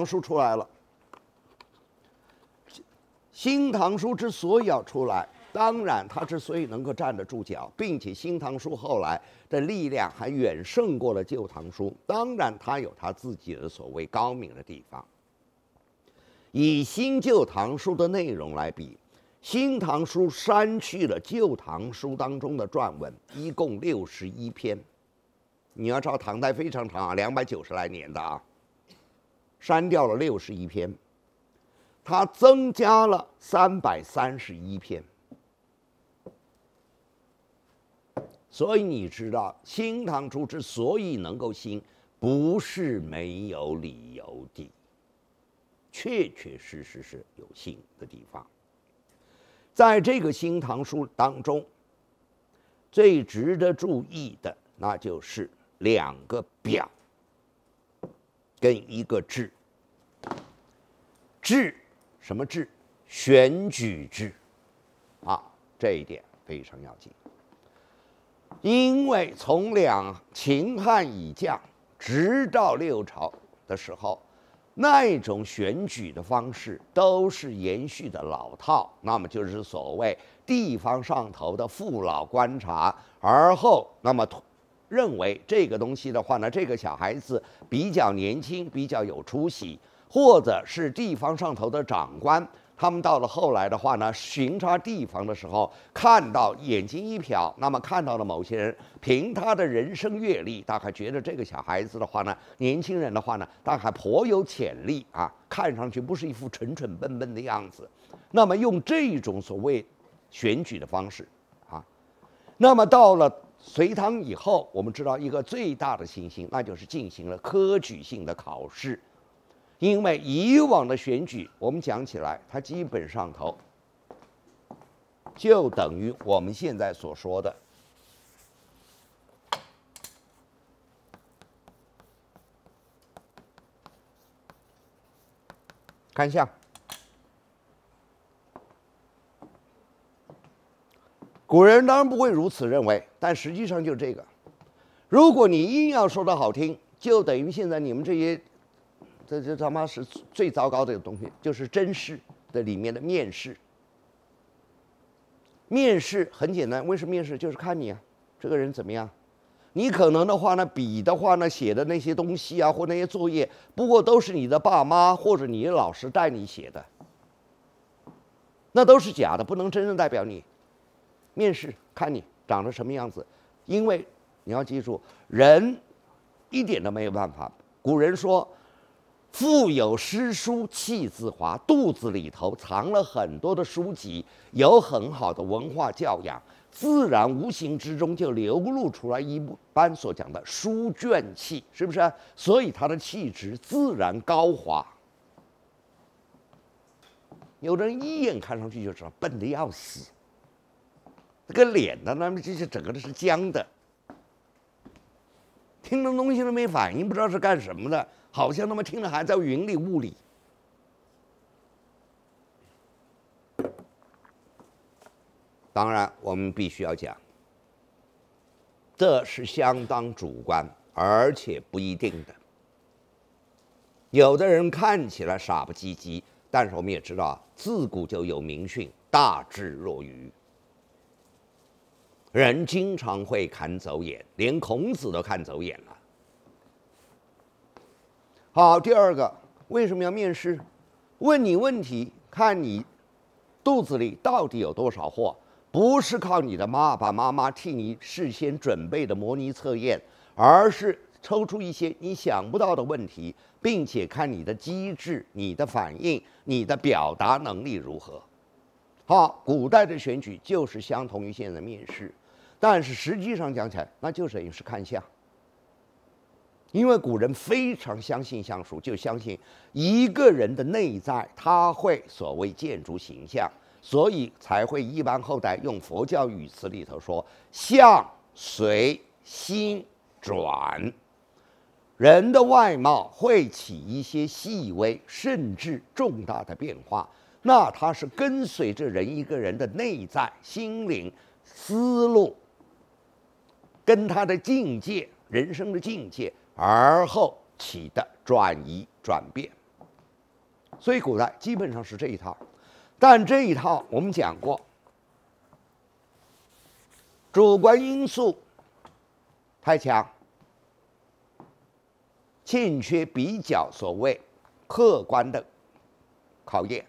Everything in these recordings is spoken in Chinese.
《唐书》出来了，《新唐书》之所以要出来，当然它之所以能够站得住脚，并且《新唐书》后来的力量还远胜过了《旧唐书》，当然它有它自己的所谓高明的地方。以新旧《唐书》的内容来比，《新唐书》删去了《旧唐书》当中的传文，一共六十一篇。你要知道，唐代非常长啊，两百九十来年的啊。删掉了六十一篇，它增加了三百三十一篇，所以你知道《新唐书》之所以能够新，不是没有理由的，确确实实是有新的地方。在这个《新唐书》当中，最值得注意的，那就是两个表跟一个字制什么制？选举制，啊，这一点非常要紧。因为从两秦汉以降，直到六朝的时候，那种选举的方式都是延续的老套，那么就是所谓地方上头的父老观察，而后那么认为这个东西的话呢，这个小孩子比较年轻，比较有出息。或者是地方上头的长官，他们到了后来的话呢，巡查地方的时候，看到眼睛一瞟，那么看到了某些人，凭他的人生阅历，大概觉得这个小孩子的话呢，年轻人的话呢，大概颇有潜力啊，看上去不是一副蠢蠢笨笨的样子，那么用这种所谓选举的方式啊，那么到了隋唐以后，我们知道一个最大的新兴，那就是进行了科举性的考试。因为以往的选举，我们讲起来，它基本上头就等于我们现在所说的。看一下，古人当然不会如此认为，但实际上就是这个。如果你硬要说的好听，就等于现在你们这些。这这他妈是最糟糕的一个东西，就是真实的里面的面试。面试很简单，为什么面试？就是看你啊，这个人怎么样。你可能的话呢，笔的话呢写的那些东西啊，或那些作业，不过都是你的爸妈或者你的老师带你写的，那都是假的，不能真正代表你。面试看你长得什么样子，因为你要记住，人一点都没有办法。古人说。腹有诗书气自华，肚子里头藏了很多的书籍，有很好的文化教养，自然无形之中就流露出来。一般所讲的书卷气，是不是？所以他的气质自然高华。有的人一眼看上去就知道笨的要死，这个脸呢，那么就是整个都是僵的，听到东西都没反应，不知道是干什么的。好像他们听了还在云里雾里。当然，我们必须要讲，这是相当主观，而且不一定的。有的人看起来傻不唧唧，但是我们也知道啊，自古就有明训“大智若愚”，人经常会看走眼，连孔子都看走眼了。好，第二个为什么要面试？问你问题，看你肚子里到底有多少货，不是靠你的爸爸妈妈替你事先准备的模拟测验，而是抽出一些你想不到的问题，并且看你的机智、你的反应、你的表达能力如何。好，古代的选举就是相同于现在面试，但是实际上讲起来，那就等于是看相。因为古人非常相信相术，就相信一个人的内在，他会所谓建筑形象，所以才会一般后代用佛教语词里头说，相随心转，人的外貌会起一些细微甚至重大的变化，那他是跟随着人一个人的内在心灵思路，跟他的境界人生的境界。而后起的转移转变，所以古代基本上是这一套，但这一套我们讲过，主观因素太强，欠缺比较所谓客观的考验。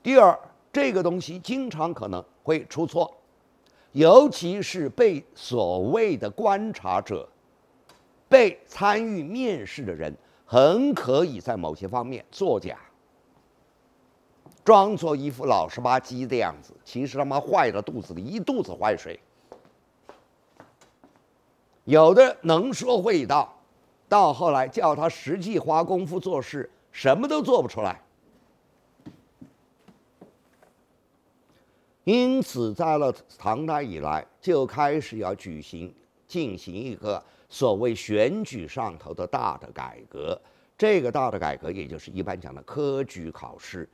第二，这个东西经常可能会出错，尤其是被所谓的观察者。被参与面试的人很可以在某些方面作假，装作一副老实巴唧的样子，其实他妈坏了肚子里一肚子坏水。有的能说会道，到后来叫他实际花功夫做事，什么都做不出来。因此，在了唐代以来就开始要举行进行一个。所谓选举上头的大的改革，这个大的改革也就是一般讲的科举考试，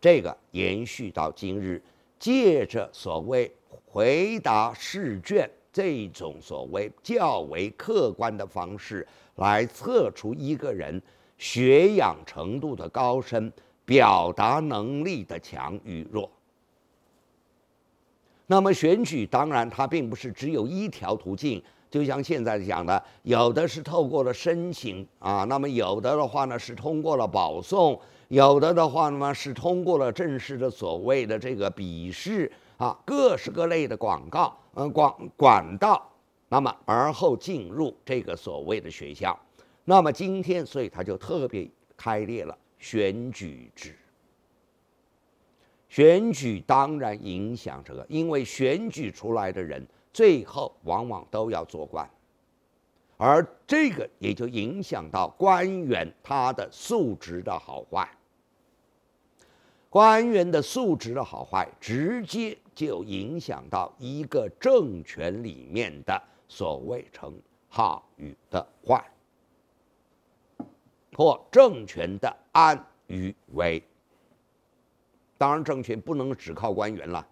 这个延续到今日，借着所谓回答试卷这种所谓较为客观的方式来测出一个人学养程度的高深、表达能力的强与弱。那么选举当然它并不是只有一条途径。就像现在讲的，有的是透过了申请啊，那么有的的话呢是通过了保送，有的的话呢是通过了正式的所谓的这个笔试啊，各式各类的广告，嗯，广管道，那么而后进入这个所谓的学校。那么今天，所以他就特别开列了选举制。选举当然影响这个，因为选举出来的人。最后往往都要做官，而这个也就影响到官员他的素质的好坏。官员的素质的好坏，直接就影响到一个政权里面的所谓成好与的坏，或政权的安与危。当然，政权不能只靠官员了。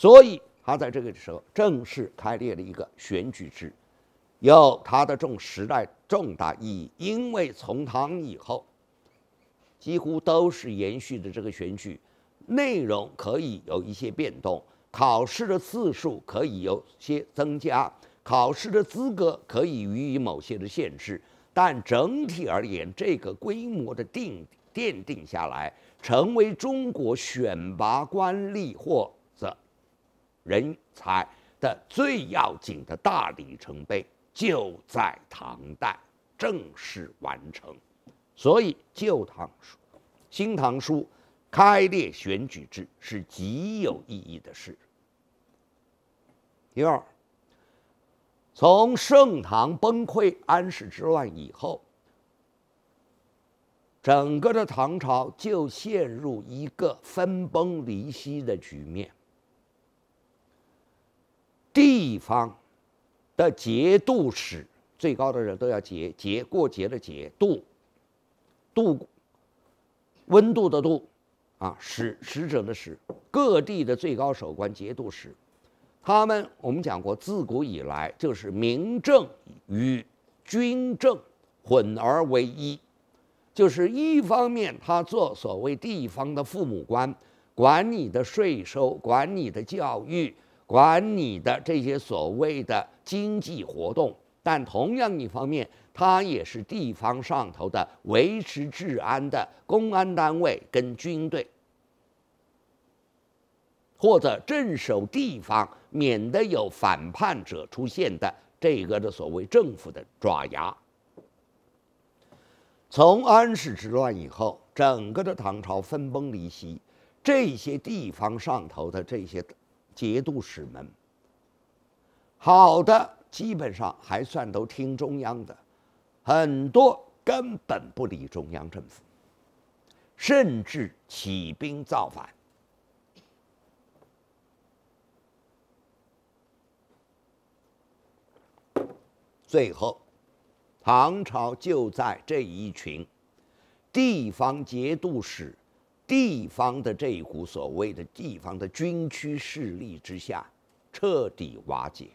所以，他在这个时候正式开列了一个选举制，有它的重时代重大意义。因为从唐以后，几乎都是延续的这个选举，内容可以有一些变动，考试的次数可以有些增加，考试的资格可以予以某些的限制，但整体而言，这个规模的定奠定下来，成为中国选拔官吏或。人才的最要紧的大里程碑就在唐代正式完成，所以《旧唐书》《新唐书》开列选举制是极有意义的事。第二，从盛唐崩溃、安史之乱以后，整个的唐朝就陷入一个分崩离析的局面。地方的节度使，最高的人都要节节过节的节度度温度的度啊使使者的使各地的最高首官节度使，他们我们讲过，自古以来就是民政与军政混而为一，就是一方面他做所谓地方的父母官，管你的税收，管你的教育。管你的这些所谓的经济活动，但同样一方面，它也是地方上头的维持治安的公安单位跟军队，或者镇守地方，免得有反叛者出现的这个的所谓政府的爪牙。从安史之乱以后，整个的唐朝分崩离析，这些地方上头的这些。节度使们，好的基本上还算都听中央的，很多根本不理中央政府，甚至起兵造反。最后，唐朝就在这一群地方节度使。地方的这一股所谓的地方的军区势力之下，彻底瓦解。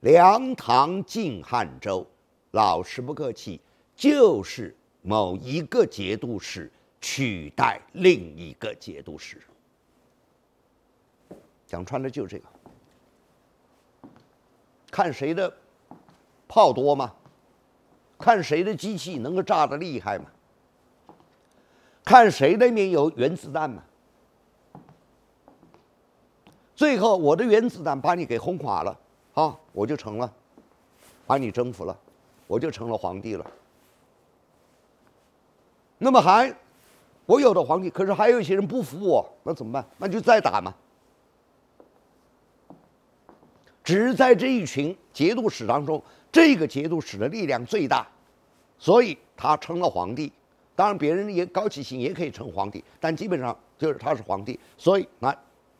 梁唐晋汉周，老实不客气，就是某一个节度使取代另一个节度使。讲穿的就是这个，看谁的炮多吗？看谁的机器能够炸得厉害吗？看谁那边有原子弹嘛？最后我的原子弹把你给轰垮了，啊，我就成了，把你征服了，我就成了皇帝了。那么还，我有的皇帝，可是还有一些人不服我，那怎么办？那就再打嘛。只是在这一群节度使当中，这个节度使的力量最大，所以他成了皇帝。当然，别人也高启信也可以称皇帝，但基本上就是他是皇帝，所以那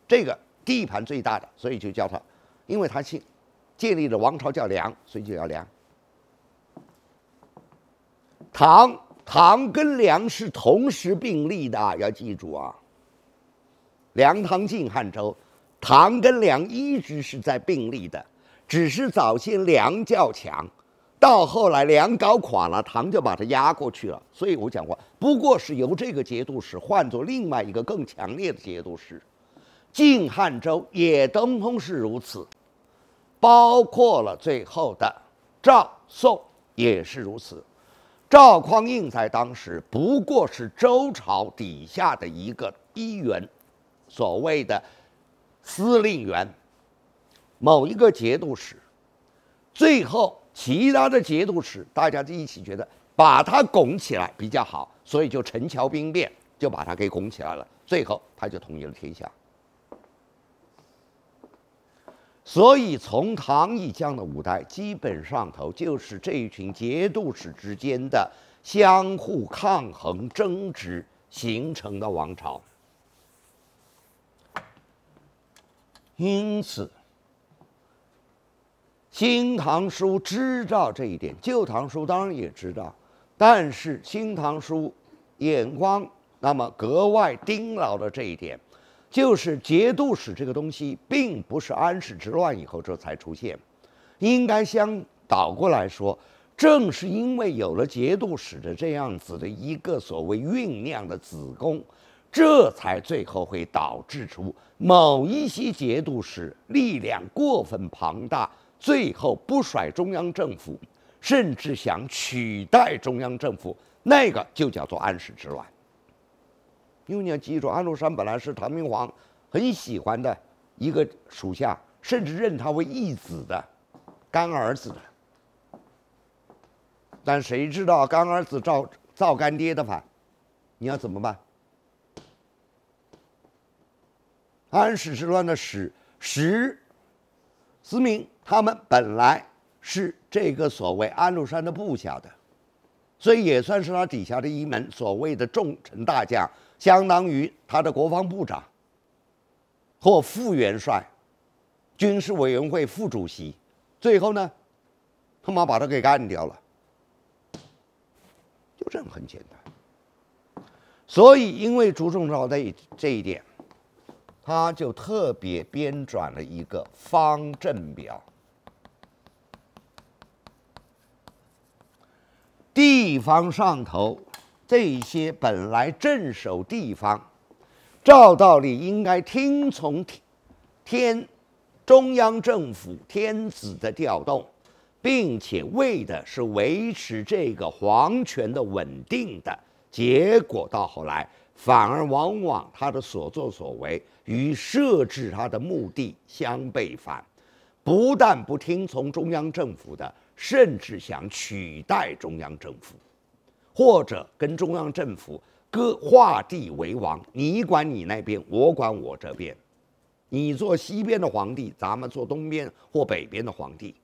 这个地盘最大的，所以就叫他，因为他姓，建立的王朝叫梁，所以就叫梁。唐唐跟梁是同时并立的，要记住啊。梁唐晋汉周，唐跟梁一直是在并立的，只是早先梁较强。到后来，梁搞垮了，唐就把他压过去了。所以我讲过，不过是由这个节度使换做另外一个更强烈的节度使，晋汉州也登峰是如此，包括了最后的赵宋也是如此。赵匡胤在当时不过是周朝底下的一个一员，所谓的司令员，某一个节度使，最后。其他的节度使，大家就一起觉得把他拱起来比较好，所以就陈桥兵变就把他给拱起来了，最后他就统一了天下。所以从唐以降的五代，基本上头就是这一群节度使之间的相互抗衡、争执形成的王朝，因此。《新唐书》知道这一点，《旧唐书》当然也知道，但是《新唐书》眼光那么格外盯牢的这一点，就是节度使这个东西并不是安史之乱以后这才出现，应该相倒过来说，正是因为有了节度使的这样子的一个所谓酝酿的子宫，这才最后会导致出某一些节度使力量过分庞大。最后不甩中央政府，甚至想取代中央政府，那个就叫做安史之乱。因为你要记住，安禄山本来是唐明皇很喜欢的一个属下，甚至认他为义子的干儿子的。但谁知道干儿子造造干爹的反，你要怎么办？安史之乱的史史，思明。他们本来是这个所谓安禄山的部下的，所以也算是他底下的一门所谓的重臣大将，相当于他的国防部长或副元帅、军事委员会副主席。最后呢，他妈把他给干掉了，就这样很简单。所以，因为朱重八的这一点，他就特别编撰了一个方阵表。地方上头这些本来镇守地方，照道理应该听从天中央政府天子的调动，并且为的是维持这个皇权的稳定的结果，到后来反而往往他的所作所为与设置他的目的相背反，不但不听从中央政府的。甚至想取代中央政府，或者跟中央政府割划地为王，你管你那边，我管我这边，你做西边的皇帝，咱们做东边或北边的皇帝。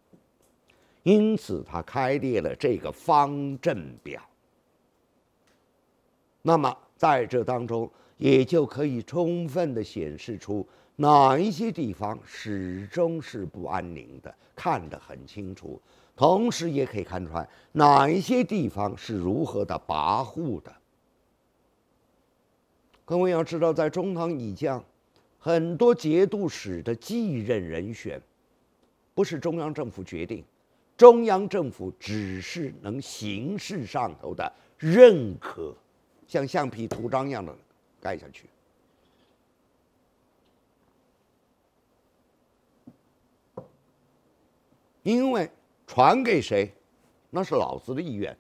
因此，他开列了这个方阵表。那么，在这当中，也就可以充分地显示出哪一些地方始终是不安宁的，看得很清楚。同时也可以看出来，哪一些地方是如何的跋扈的。各位要知道，在中唐以降，很多节度使的继任人选，不是中央政府决定，中央政府只是能形式上头的认可，像橡皮图章一样的盖下去，因为。传给谁，那是老子的意愿，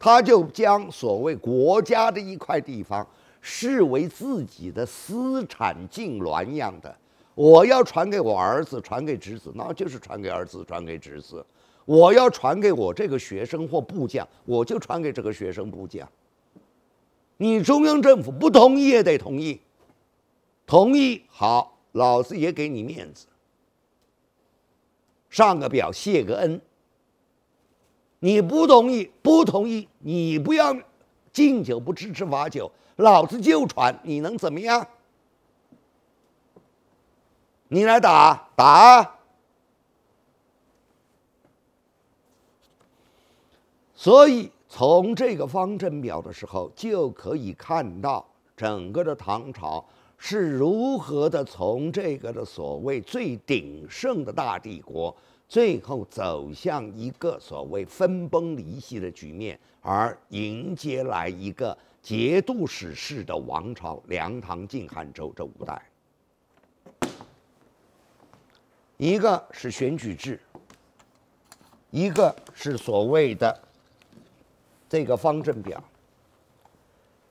他就将所谓国家的一块地方视为自己的私产，痉挛一样的。我要传给我儿子，传给侄子，那就是传给儿子，传给侄子。我要传给我这个学生或部将，我就传给这个学生部将。你中央政府不同意也得同意，同意好，老子也给你面子，上个表谢个恩。你不同意，不同意，你不要敬酒不吃吃罚酒，老子就传，你能怎么样？你来打打。所以从这个方阵表的时候，就可以看到整个的唐朝是如何的从这个的所谓最鼎盛的大帝国。最后走向一个所谓分崩离析的局面，而迎接来一个节度使式的王朝——梁、唐、晋、汉、周这五代。一个是选举制，一个是所谓的这个方正表。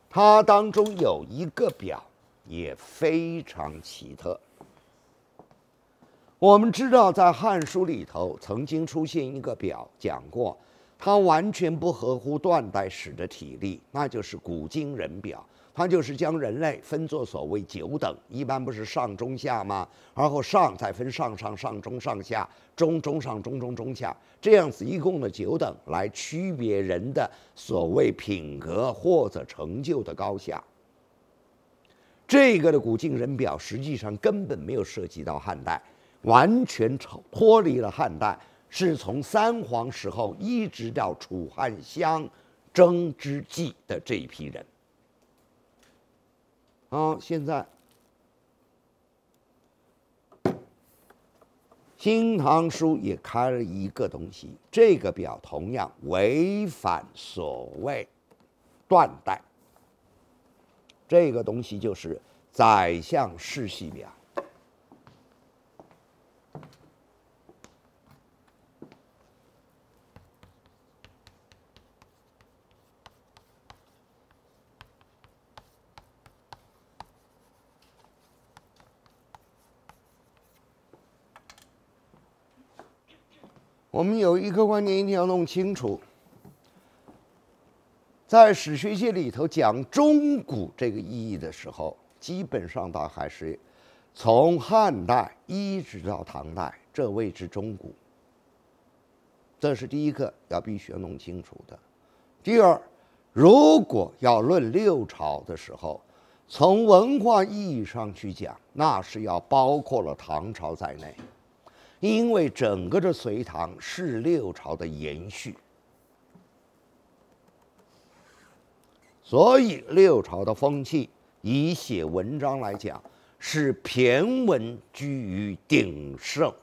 它当中有一个表也非常奇特。我们知道，在《汉书》里头曾经出现一个表讲过，它完全不合乎断代史的体例，那就是《古今人表》。它就是将人类分作所谓九等，一般不是上中下吗？然后上再分上上上中上下，中中上中中中下，这样子一共的九等来区别人的所谓品格或者成就的高下。这个的《古今人表》实际上根本没有涉及到汉代。完全超脱离了汉代，是从三皇时候一直到楚汉相争之际的这一批人。啊，现在《新唐书》也开了一个东西，这个表同样违反所谓断代。这个东西就是宰相世系表。我们有一个观念一定要弄清楚，在史学界里头讲中古这个意义的时候，基本上到还是从汉代一直到唐代这谓之中古。这是第一个要必须要弄清楚的。第二，如果要论六朝的时候，从文化意义上去讲，那是要包括了唐朝在内。因为整个的隋唐是六朝的延续，所以六朝的风气，以写文章来讲，是骈文居于鼎盛。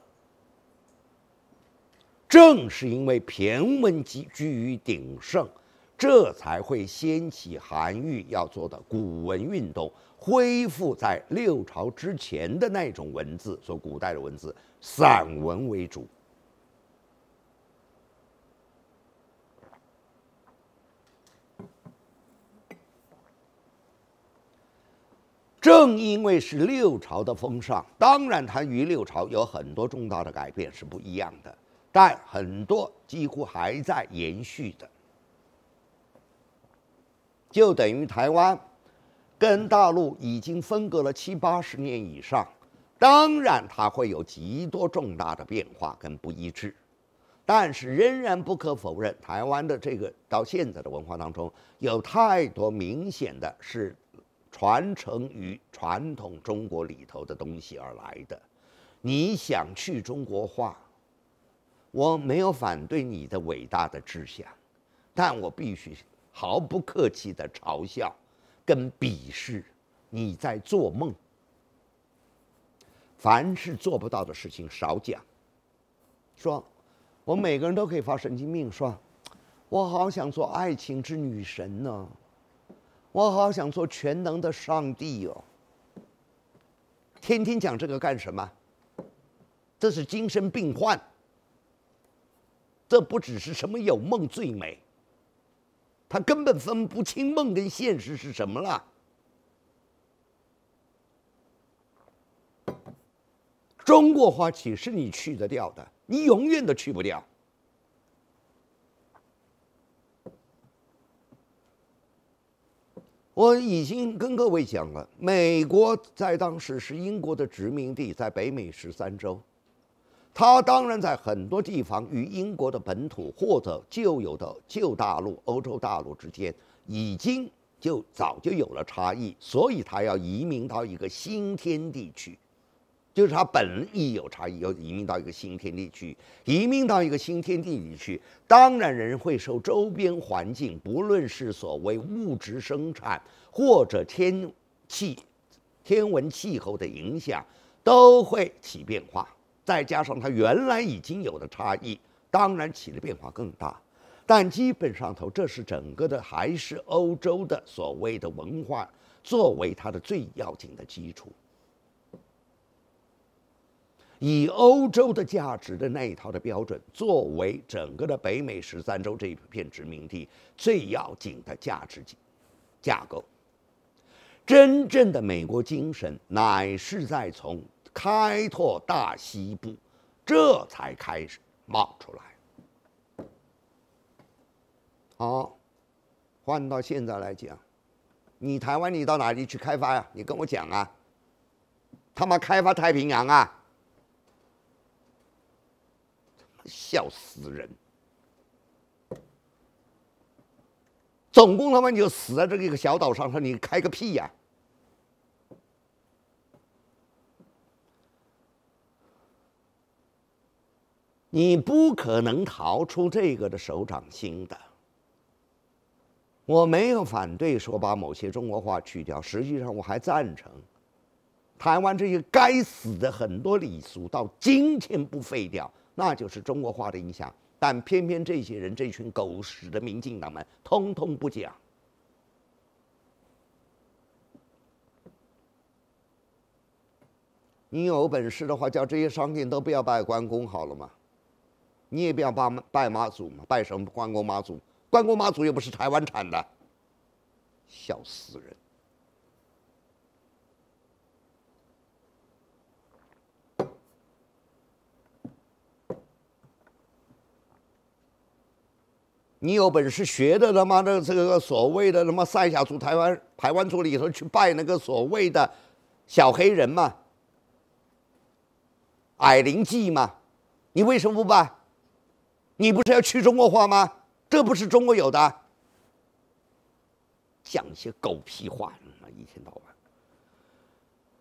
正是因为骈文居居于鼎盛。这才会掀起韩愈要做的古文运动，恢复在六朝之前的那种文字，所古代的文字，散文为主。正因为是六朝的风尚，当然它与六朝有很多重大的改变是不一样的，但很多几乎还在延续的。就等于台湾跟大陆已经分隔了七八十年以上，当然它会有极多重大的变化跟不一致，但是仍然不可否认，台湾的这个到现在的文化当中，有太多明显的是传承于传统中国里头的东西而来的。你想去中国化，我没有反对你的伟大的志向，但我必须。毫不客气的嘲笑，跟鄙视，你在做梦。凡是做不到的事情少讲。说，我们每个人都可以发神经病，说，我好想做爱情之女神呢，我好想做全能的上帝哟。天天讲这个干什么？这是精神病患。这不只是什么有梦最美。他根本分不清梦跟现实是什么了。中国花岂是你去得掉的？你永远都去不掉。我已经跟各位讲了，美国在当时是英国的殖民地，在北美十三州。他当然在很多地方与英国的本土或者旧有的旧大陆欧洲大陆之间，已经就早就有了差异，所以他要移民到一个新天地去，就是他本意有差异，要移民到一个新天地去。移民到一个新天地里去，当然人会受周边环境，不论是所谓物质生产或者天气、天文气候的影响，都会起变化。再加上它原来已经有的差异，当然起的变化更大，但基本上头，这是整个的还是欧洲的所谓的文化作为它的最要紧的基础，以欧洲的价值的那一套的标准作为整个的北美十三州这一片殖民地最要紧的价值架构。真正的美国精神乃是在从。开拓大西部，这才开始冒出来。好，换到现在来讲，你台湾，你到哪里去开发呀？你跟我讲啊，他妈开发太平洋啊？笑死人！总共他妈你就死在这个一个小岛上，说你开个屁呀！你不可能逃出这个的手掌心的。我没有反对说把某些中国话去掉，实际上我还赞成。台湾这些该死的很多礼俗到今天不废掉，那就是中国话的影响。但偏偏这些人，这群狗屎的民进党们，通通不讲。你有本事的话，叫这些商店都不要拜关公好了嘛。你也不要拜拜妈祖嘛，拜什么关公妈祖？关公妈祖又不是台湾产的，笑死人！你有本事学的他妈的这个所谓的他妈赛下族、台湾台湾族里头去拜那个所谓的小黑人嘛，矮灵祭嘛，你为什么不拜？你不是要去中国化吗？这不是中国有的，讲一些狗屁话，一天到晚。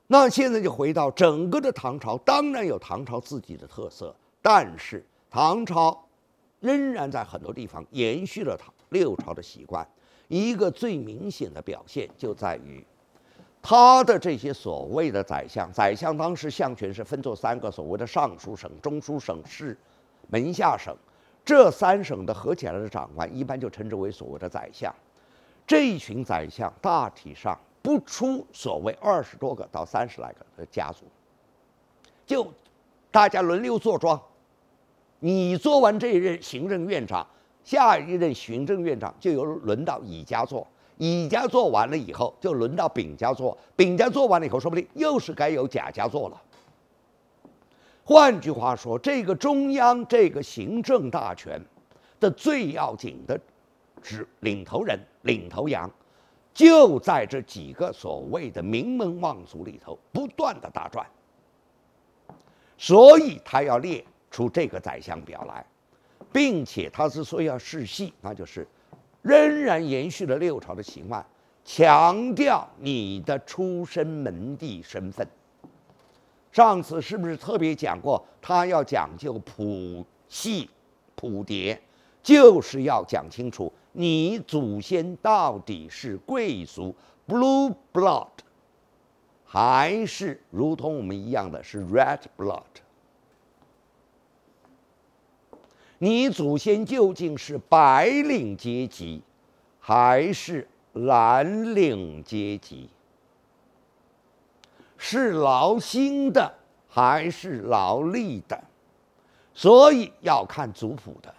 那现在就回到整个的唐朝，当然有唐朝自己的特色，但是唐朝仍然在很多地方延续了唐六朝的习惯。一个最明显的表现就在于，他的这些所谓的宰相，宰相当时相权是分做三个所谓的尚书省、中书省、侍门下省。这三省的合起来的长官，一般就称之为所谓的宰相。这一群宰相，大体上不出所谓二十多个到三十来个的家族。就大家轮流坐庄，你做完这一任行政院长，下一任行政院长就由轮到乙家做，乙家做完了以后，就轮到丙家做，丙家做完了以后，说不定又是该由甲家做了。换句话说，这个中央这个行政大权的最要紧的指领头人、领头羊，就在这几个所谓的名门望族里头不断的打转，所以他要列出这个宰相表来，并且他之所以要世袭，那就是仍然延续了六朝的习惯，强调你的出身门第身份。上次是不是特别讲过，他要讲究谱系、谱牒，就是要讲清楚你祖先到底是贵族 （blue blood） 还是如同我们一样的是 （red blood）？你祖先究竟是白领阶级还是蓝领阶级？是劳心的还是劳力的，所以要看族谱的。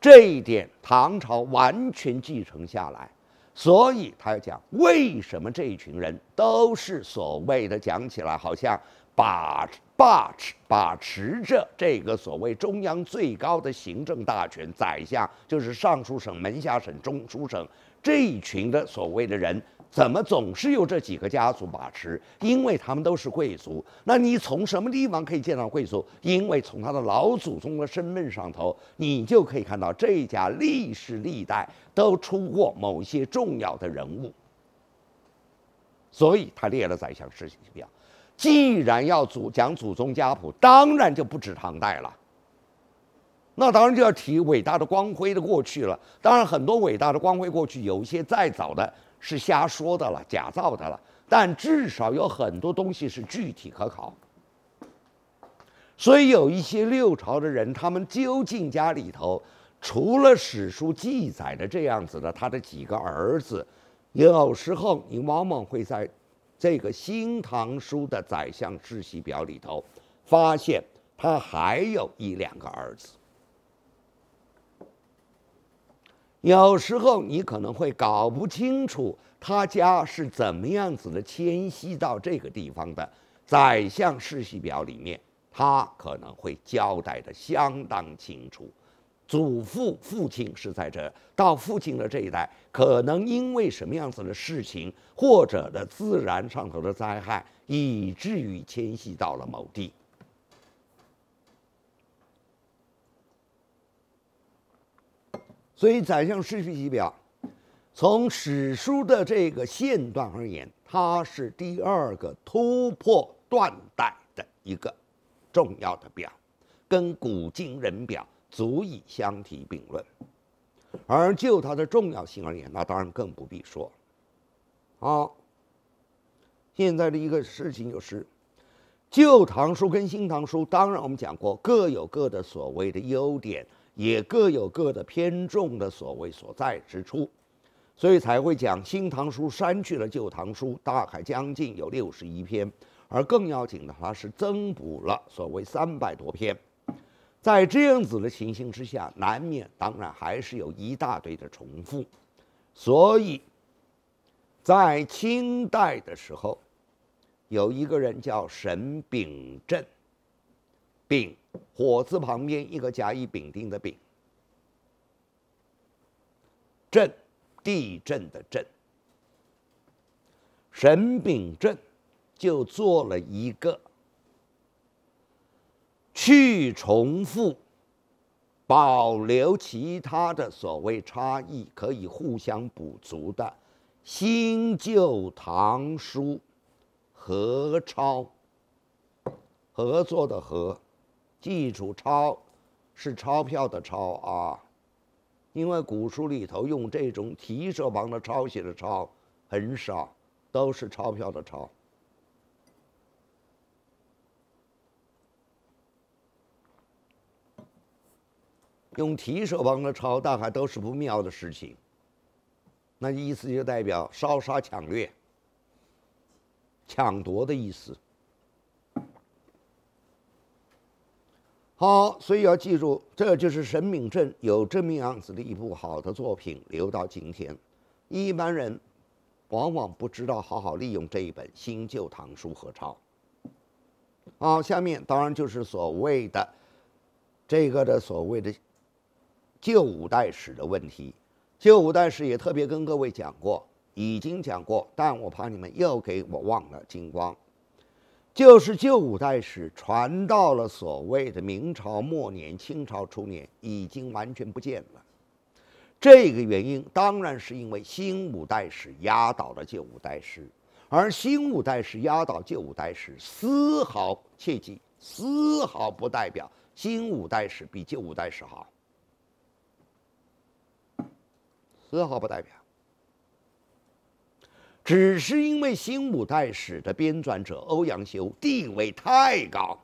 这一点唐朝完全继承下来，所以他要讲为什么这一群人都是所谓的讲起来好像把把持把持着这个所谓中央最高的行政大权，宰相就是尚书省、门下省、中书省这一群的所谓的人。怎么总是由这几个家族把持？因为他们都是贵族。那你从什么地方可以见到贵族？因为从他的老祖宗的生命上头，你就可以看到这家历史历代都出过某些重要的人物。所以他列了宰相世系表。既然要祖讲祖宗家谱，当然就不止唐代了。那当然就要提伟大的光辉的过去了。当然很多伟大的光辉过去，有一些再早的。是瞎说的了，假造的了。但至少有很多东西是具体可考，所以有一些六朝的人，他们究竟家里头，除了史书记载的这样子的他的几个儿子，有时候你往往会在这个《新唐书》的宰相世系表里头发现他还有一两个儿子。有时候你可能会搞不清楚他家是怎么样子的迁徙到这个地方的。宰相世袭表里面，他可能会交代的相当清楚。祖父、父亲是在这，到父亲的这一代，可能因为什么样子的事情，或者的自然上头的灾害，以至于迁徙到了某地。所以，宰相世系表，从史书的这个线段而言，它是第二个突破断代的一个重要的表，跟《古今人表》足以相提并论。而就它的重要性而言，那当然更不必说。好，现在的一个事情就是，《旧唐书》跟《新唐书》，当然我们讲过，各有各的所谓的优点。也各有各的偏重的所谓所在之处，所以才会讲《新唐书》删去了《旧唐书》，大概将近有六十一篇，而更要紧的，它是增补了所谓三百多篇。在这样子的情形之下，难免当然还是有一大堆的重复，所以，在清代的时候，有一个人叫沈秉振，并。火字旁边一个甲乙丙丁的丙，震，地震的震，沈丙震就做了一个去重复，保留其他的所谓差异可以互相补足的新旧唐书合抄，合作的合。记住，钞是钞票的钞啊，因为古书里头用这种提手旁的抄写的抄很少，都是钞票的钞。用提手旁的抄，大概都是不妙的事情。那意思就代表烧杀抢掠、抢夺的意思。好，所以要记住，这就是神明镇有这么样子的一部好的作品，留到今天。一般人往往不知道好好利用这一本新旧唐书合抄。好，下面当然就是所谓的这个的所谓的旧五代史的问题。旧五代史也特别跟各位讲过，已经讲过，但我怕你们又给我忘了精光。就是旧五代史传到了所谓的明朝末年、清朝初年，已经完全不见了。这个原因当然是因为新五代史压倒了旧五代史，而新五代史压倒旧五代史，丝毫切记，丝毫不代表新五代史比旧五代史好，丝毫不代表。只是因为《新五代史》的编撰者欧阳修地位太高，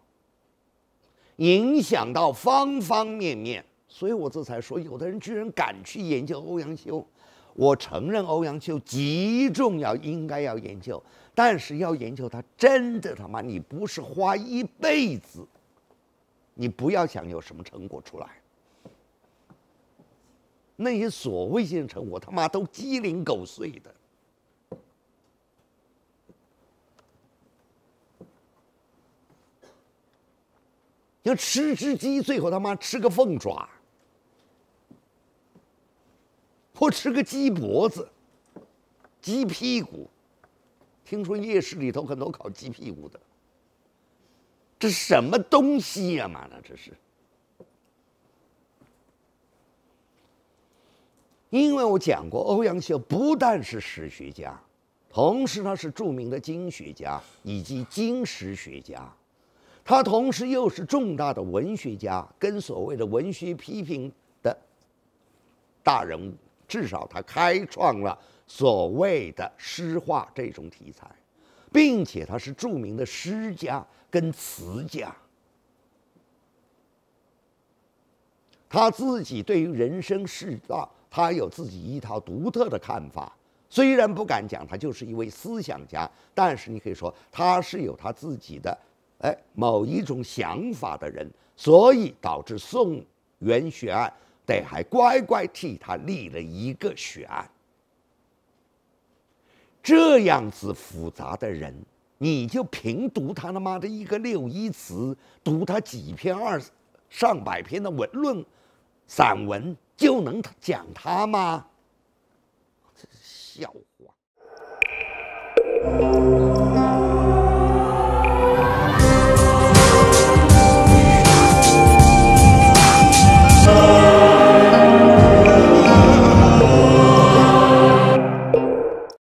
影响到方方面面，所以我这才说，有的人居然敢去研究欧阳修。我承认欧阳修极重要，应该要研究，但是要研究他，真的他妈你不是花一辈子，你不要想有什么成果出来。那些所谓性成果，他妈都鸡零狗碎的。你吃只鸡，最后他妈吃个凤爪，或吃个鸡脖子、鸡屁股。听说夜市里头很多烤鸡屁股的，这什么东西呀？妈的，这是！因为我讲过，欧阳修不但是史学家，同时他是著名的经学家以及金石学家。他同时又是重大的文学家，跟所谓的文学批评的大人物。至少他开创了所谓的诗画这种题材，并且他是著名的诗家跟词家。他自己对于人生世道，他有自己一套独特的看法。虽然不敢讲他就是一位思想家，但是你可以说他是有他自己的。哎，某一种想法的人，所以导致宋元学案得还乖乖替他立了一个学案。这样子复杂的人，你就凭读他他妈的一个六一词，读他几篇二上百篇的文论散文，就能讲他吗？笑话！